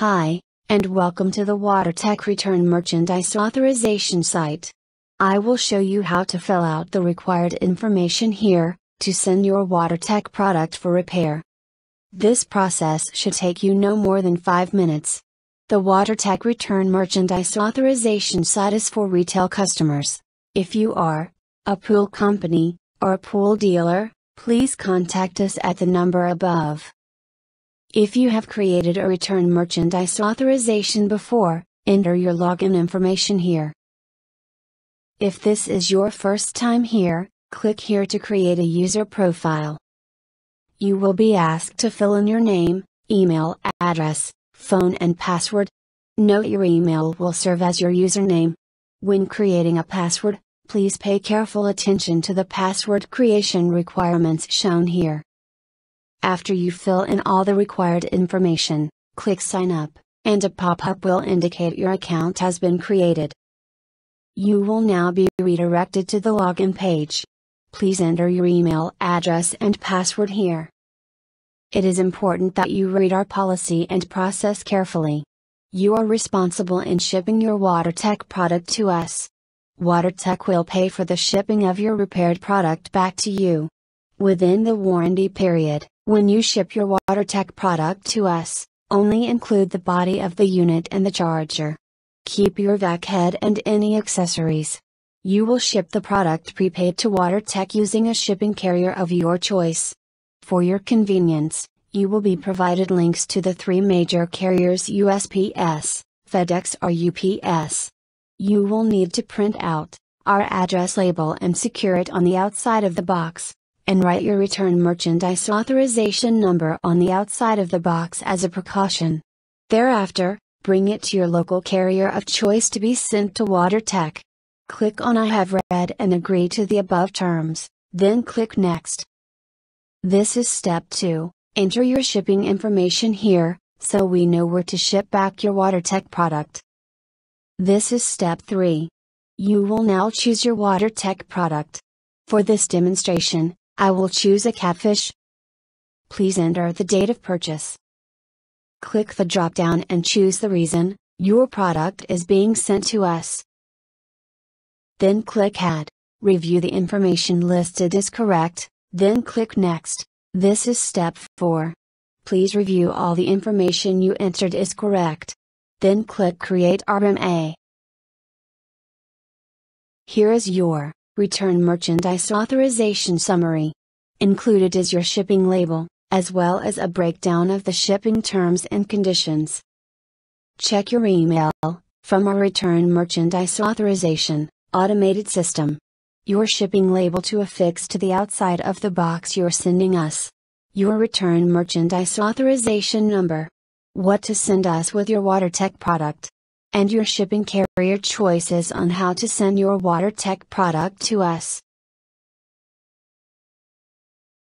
Hi, and welcome to the WaterTech Return Merchandise Authorization site. I will show you how to fill out the required information here, to send your WaterTech product for repair. This process should take you no more than 5 minutes. The WaterTech Return Merchandise Authorization site is for retail customers. If you are a pool company, or a pool dealer, please contact us at the number above. If you have created a return merchandise authorization before, enter your login information here. If this is your first time here, click here to create a user profile. You will be asked to fill in your name, email address, phone and password. Note your email will serve as your username. When creating a password, please pay careful attention to the password creation requirements shown here. After you fill in all the required information, click Sign Up, and a pop up will indicate your account has been created. You will now be redirected to the login page. Please enter your email address and password here. It is important that you read our policy and process carefully. You are responsible in shipping your WaterTech product to us. WaterTech will pay for the shipping of your repaired product back to you. Within the warranty period, when you ship your WaterTech product to us, only include the body of the unit and the charger. Keep your vac head and any accessories. You will ship the product prepaid to WaterTech using a shipping carrier of your choice. For your convenience, you will be provided links to the three major carriers USPS, FedEx or UPS. You will need to print out our address label and secure it on the outside of the box and write your return merchandise authorization number on the outside of the box as a precaution. Thereafter, bring it to your local carrier of choice to be sent to WaterTech. Click on I have read and agree to the above terms, then click Next. This is step 2. Enter your shipping information here, so we know where to ship back your WaterTech product. This is step 3. You will now choose your WaterTech product. For this demonstration, I will choose a catfish. Please enter the date of purchase. Click the drop down and choose the reason your product is being sent to us. Then click Add, review the information listed is correct, then click Next. This is step 4. Please review all the information you entered is correct. Then click Create RMA. Here is your Return Merchandise Authorization Summary. Included is your shipping label, as well as a breakdown of the shipping terms and conditions. Check your email, from our Return Merchandise Authorization, automated system. Your shipping label to affix to the outside of the box you're sending us. Your Return Merchandise Authorization Number. What to send us with your WaterTech product and your shipping carrier choices on how to send your WaterTech product to us.